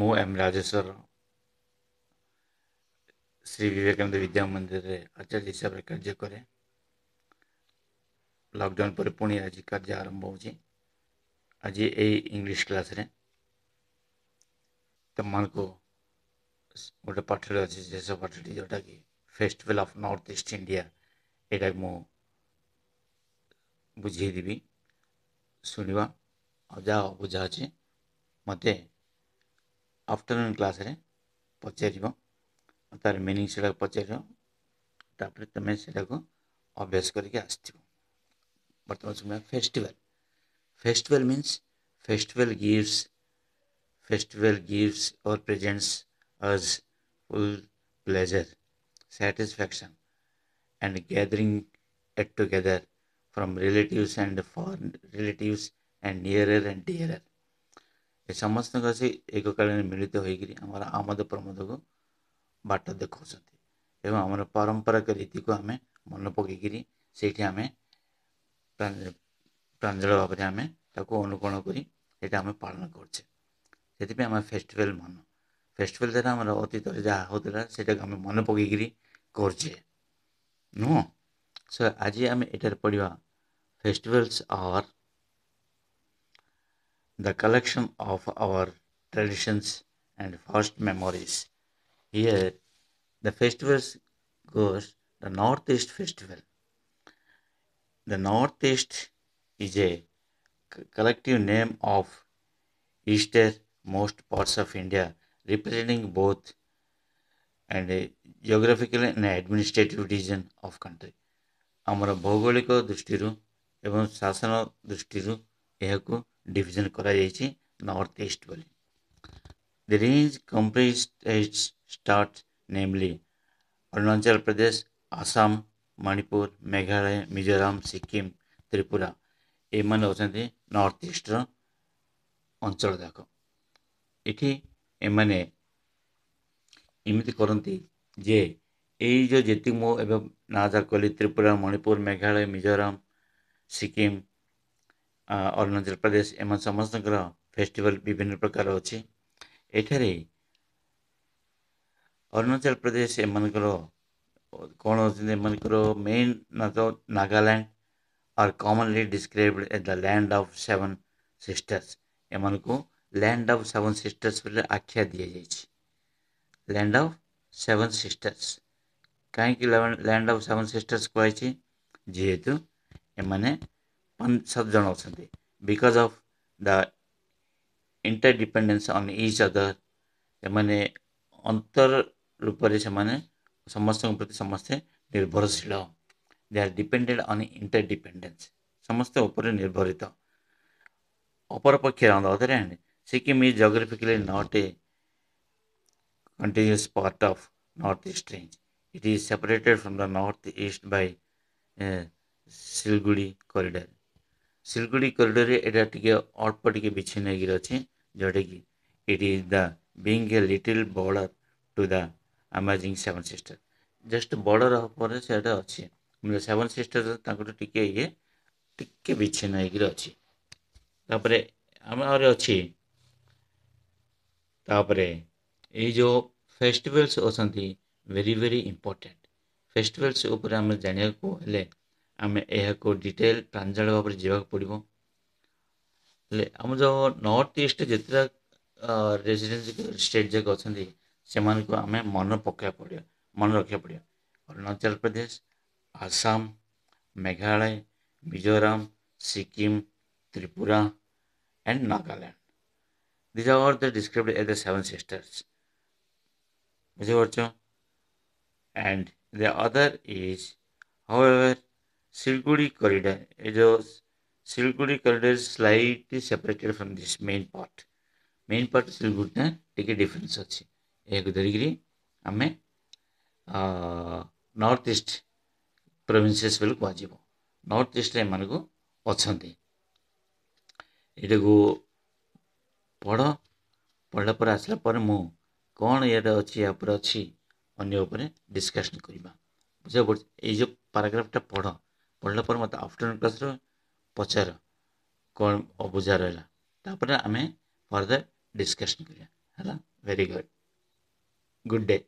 मो एम राजेश्वर श्री विवेकानंद विद्या मंदिर आचार्य हिसाब से कार्य कै लकडाउन पर पुणी आज कार्य आरंभ हो आज यही इंग्लीश क्लास को गोटे पाठ अच्छे शेष पाठ्य जोटा कि festival of north east India ये मु बुझेदेवी शुणा आ बुझा अच्छे मत आफ्टरनून क्लास पचार तार मिनिंग से पचार तुम्हें से अभ्यास करके आर्तमान समय festival festival means festival gift festival gift और presents as full pleasure satisfaction and gathering at together from relative and for relative and nearer and dear ଏ ସମସ୍ତଙ୍କ ଆସି ଏକକାଳୀନ ମିଳିତ ହୋଇକରି ଆମର ଆମୋଦ ପ୍ରମୋଦକୁ ବାଟ ଦେଖାଉଛନ୍ତି ଏବଂ ଆମର ପାରମ୍ପରିକ ରୀତିକୁ ଆମେ ମନେ ପକାଇକିରି ସେଇଠି ଆମେ ପ୍ରାଞ୍ଜଳ ଭାବରେ ଆମେ ତାକୁ ଅନୁକରଣ କରି ସେଇଟା ଆମେ ପାଳନ କରୁଛେ ସେଥିପାଇଁ ଆମେ ଫେଷ୍ଟିଭାଲ୍ ମାନୁ ଫେଷ୍ଟିଭାଲ୍ ଦ୍ୱାରା ଆମର ଅତୀତରେ ଯାହା ହେଉଥିଲା ସେଇଟାକୁ ଆମେ ମନେ ପକାଇକିରି କରୁଛେ ନୁହଁ ସୋ ଆଜି ଆମେ ଏଠାରେ ପଢ଼ିବା festivals are the collection of our traditions and first memories. Here, the festival goes the Northeast Festival. The Northeast is a collective name of Easter most parts of India, representing both and a geographical and administrative region of country. ଆମର ଭୌଗୋଳିକ ଦୃଷ୍ଟିରୁ ଏବଂ ଶାସନ ଦୃଷ୍ଟିରୁ ଏହାକୁ division kara jaichi northeast bali the range comprises states starts namely arunachal pradesh assam manipur meghalaya mizoram sikkim Tripura ଏମାନେ ହେଉଛନ୍ତି north Easter ଅଞ୍ଚଳ ଯାକ ଏଠି ଏମାନେ ଏମିତି କରନ୍ତି ଯେ ଏଇ ଯେଉଁ ଯେତିକି ମୁଁ ଏବେ ନାଁ ଯାକ କହିଲି ତ୍ରିପୁରା ମଣିପୁର ମେଘାଳୟ ମିଜୋରାମ ସିକିମ୍ ଅରୁଣାଚଳ ପ୍ରଦେଶ ଏମାନେ ସମସ୍ତଙ୍କର ଫେଷ୍ଟିଭାଲ୍ ବିଭିନ୍ନ ପ୍ରକାର ଅଛି ଏଠାରେ ଅରୁଣାଚଳ ପ୍ରଦେଶ ଏମାନଙ୍କର କ'ଣ ହେଉଛନ୍ତି ଏମାନଙ୍କର ମେନ୍ ନା ତ Nagaland are commonly described at the land of seven sisters ଏମାନଙ୍କୁ ଲ୍ୟାଣ୍ଡ ଅଫ୍ ସେଭେନ୍ ସିଷ୍ଟର୍ସ ବୋଲି ଆଖ୍ୟା ଦିଆଯାଇଛି ଲ୍ୟାଣ୍ଡ ଅଫ୍ ସେଭେନ୍ ସିଷ୍ଟର୍ସ କାହିଁକି ଲ୍ୟାଣ୍ଡ ଅଫ୍ ସେଭେନ୍ ସିଷ୍ଟର୍ସ କୁହାଯାଇଛି ଯେହେତୁ ଏମାନେ ଅନୁଚ୍ଛେଦ ଜଣାଉଛନ୍ତି because of the interdependence on each other ସେମାନେ ଅନ୍ତର ରୂପରେ ସେମାନେ ସମସ୍ତଙ୍କ ପ୍ରତି ସମସ୍ତେ ନିର୍ଭରଶୀଳ ଦେ ଆର୍ ଡିପେଣ୍ଡେଡ଼ ଅନ୍ ଇଣ୍ଟରଡିପେଣ୍ଡେନ୍ସ ସମସ୍ତେ ଉପରେ ନିର୍ଭରିତ ଅପରପକ୍ଷରେ on the other hand Sikkim is geographically not a continuous part of northeast range. It is separated from the northeast by uh, Silgudi corridor. Siliguri करिडोरे এটাটিকে অল্পটিকে বিচ্ছিন্ন হয়ে আছে যেটাকি it is the being a little border to the amazing seven sister just border ଉପରେ ସେଇଟା ଅଛି ସେଭେନ୍ ସିଷ୍ଟର ତାଙ୍କଠୁ ଟିକେ ଇଏ ଟିକେ ବିଚ୍ଛିନ୍ନ ହେଇକିରି ଅଛି ତାପରେ ଆମେ ଆହୁରି ଅଛି ତାପରେ ଏଇ ଯେଉଁ ଫେଷ୍ଟିଭାଲ୍ସ ଅଛନ୍ତି ଭେରି ଭେରି ଇମ୍ପୋର୍ଟାଣ୍ଟ ଫେଷ୍ଟିଭାଲ୍ସ ଉପରେ ଆମେ ଜାଣିବାକୁ ହେଲେ आम यह डिटेल प्राजल भाव में जवाक पड़ो आम जो नर्थ ईस्ट जिते रेसीडे स्टेट जाक अच्छा से आम मन पक मन रखा पड़ा Arunachal Pradesh Assam Meghalaya Mizoram Sikkim Tripura and Nagaland these are the describe as the seven sisters बुझे and the other is however एवर Silguri corridor. The Silguri corridor is slightly separated from this main part. Main part Silguri ଟିକେ ଡିଫରେନ୍ସ ଅଛି ଏହାକୁ ଧରିକିରି ଆମେ ନର୍ଥ ଇଷ୍ଟ provinces ବୋଲି କୁହାଯିବ north ଇଷ୍ଟରେ ଏମାନଙ୍କୁ ଅଛନ୍ତି ଏଇଟାକୁ ପଢ଼ ପଢ଼ିଲା ପରେ ଆସିଲା ପରେ ମୁଁ କ'ଣ ଏଇଟା ଅଛି ଏହା ଉପରେ ଅଛି ଅନ୍ୟ ଉପରେ ଡିସ୍କସନ୍ କରିବା ବୁଝିବାକୁ ପଡ଼ୁଛି ଏଇ ଯେଉଁ ପାରାଗ୍ରାଫଟା ପଢ଼ ପଢ଼ିଲା ପରେ ମୋତେ ଆଫ୍ଟରନୁନ୍ କ୍ଲାସ୍ର ପଚାର କ'ଣ ଅବୁଝା ରହିଲା ତାପରେ ଆମେ ଫର୍ଦର ଡିସ୍କସନ୍ କରିବା ହେଲା ଭେରି ଗୁଡ଼୍ ଗୁଡ଼୍ ଡେ